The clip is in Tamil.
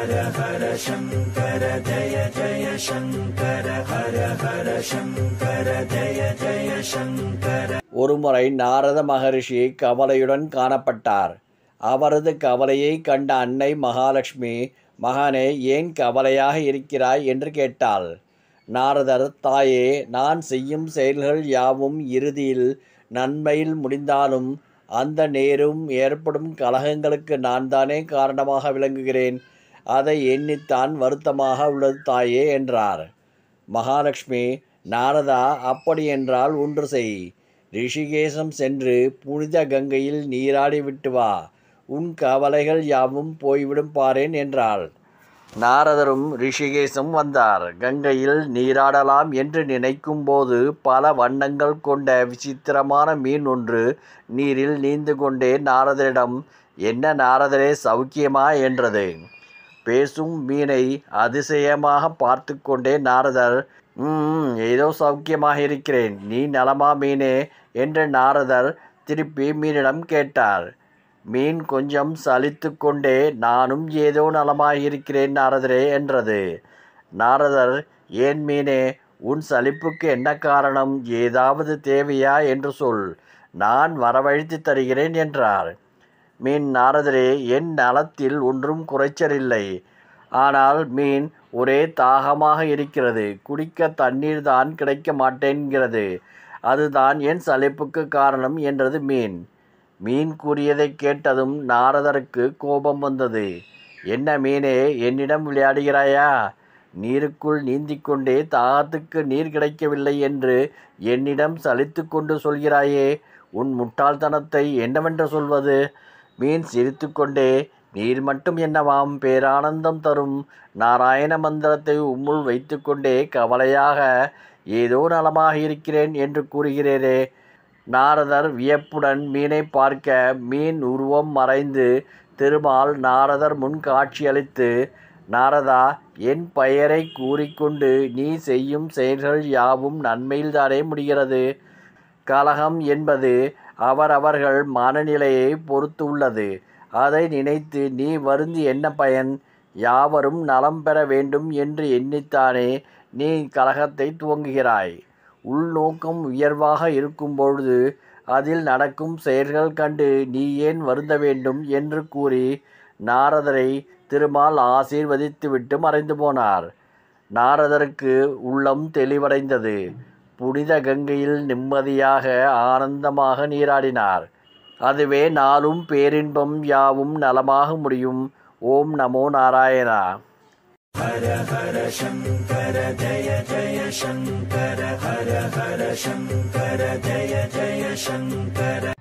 ஹர ஹர சங்கர ஜய ஜய சங்கர ஹர ஹர சங்கர ஜய ஜய சங்கர ஒருமுறை நாரத மகரிஷி கவலையுடன் காணப்பட்டார் அவரது கவலையை கண்ட அன்னை மகாலட்சுமி மகனே ஏன் கவலையாக இருக்கிறாய் என்று கேட்டாள் நாரதர் தாயே நான் செய்யும் செயல்கள் யாவும் இறுதியில் நன்மையில் முடிந்தாலும் அந்த நேரும் ஏற்படும் கலகங்களுக்கு நான் தானே காரணமாக விளங்குகிறேன் அதை எண்ணித்தான் வருத்தமாக உள்ளது தாயே என்றார் மகாலட்சுமி நாரதா அப்படியென்றால் ஒன்று செய் ரிஷிகேசம் சென்று புனித கங்கையில் நீராடி விட்டு வா உன் கவலைகள் யாவும் போய்விடும் பாரேன் என்றாள் நாரதரும் ரிஷிகேசும் வந்தார் கங்கையில் நீராடலாம் என்று நினைக்கும் போது பல வண்ணங்கள் கொண்ட விசித்திரமான மீன் ஒன்று நீரில் நீந்து கொண்டே நாரதரிடம் என்ன நாரதரே சௌக்கியமா என்றது பேசும் மீனை அதிசயமாக பார்த்து கொண்டே நாரதர் ம் ஏதோ சௌக்கியமாக இருக்கிறேன் நீ நலமா மீனே என்று நாரதர் திருப்பி மீனிடம் கேட்டார் மீன் கொஞ்சம் சலித்து கொண்டே நானும் ஏதோ நலமாக இருக்கிறேன் நாரதரே என்றது நாரதர் ஏன் மீனே உன் சலிப்புக்கு என்ன காரணம் ஏதாவது தேவையா என்று சொல் நான் வரவழைத்து தருகிறேன் என்றார் மீன் நாரதரே என் நலத்தில் ஒன்றும் குறைச்சலில்லை ஆனால் மீன் ஒரே தாகமாக இருக்கிறது குடிக்க தண்ணீர் தான் கிடைக்க மாட்டேன்கிறது அதுதான் என் சலிப்புக்கு காரணம் என்றது மீன் மீன் கூறியதை கேட்டதும் நாரதருக்கு கோபம் வந்தது என்ன மீனே என்னிடம் விளையாடுகிறாயா நீருக்குள் நீந்திக்கொண்டே தாகத்துக்கு நீர் கிடைக்கவில்லை என்று என்னிடம் சலித்து கொண்டு சொல்கிறாயே உன் முட்டாள்தனத்தை என்னவென்று சொல்வது மீன் சிரித்துக்கொண்டே நீர் மட்டும் என்னவாம் பேரானந்தம் தரும் நாராயண மந்திரத்தை உம்முள் வைத்துக்கொண்டே கவலையாக ஏதோ நலமாக இருக்கிறேன் என்று கூறுகிறேனே நாரதர் வியப்புடன் மீனை பார்க்க மீன் உருவம் மறைந்து திருமால் நாரதர் முன் காட்சியளித்து நாரதா என் பெயரை கூறிக்கொண்டு நீ செய்யும் செயல்கள் யாவும் நன்மையில்தானே முடிகிறது கலகம் என்பது அவர் அவர்கள் மனநிலையை பொறுத்து உள்ளது அதை நினைத்து நீ வருந்தி என்ன பயன் யாவரும் நலம் பெற வேண்டும் என்று எண்ணித்தானே நீ கலகத்தை துவங்குகிறாய் உள்நோக்கம் உயர்வாக இருக்கும் பொழுது அதில் நடக்கும் செயல்கள் கண்டு நீ ஏன் வருந்த வேண்டும் என்று கூறி நாரதரை திருமால் ஆசீர்வதித்துவிட்டு மறைந்து போனார் நாரதருக்கு உள்ளம் தெளிவடைந்தது புனித கங்கையில் நிம்மதியாக ஆனந்தமாக நீராடினார் அதுவே நாளும் பேரின்பம் யாவும் நலமாக முடியும் ஓம் நமோ நாராயணா ஹர ஹர சங்கர ஜய ஜய சங்கர ஹர ஹர சங்கர ஜய ஜய சங்கர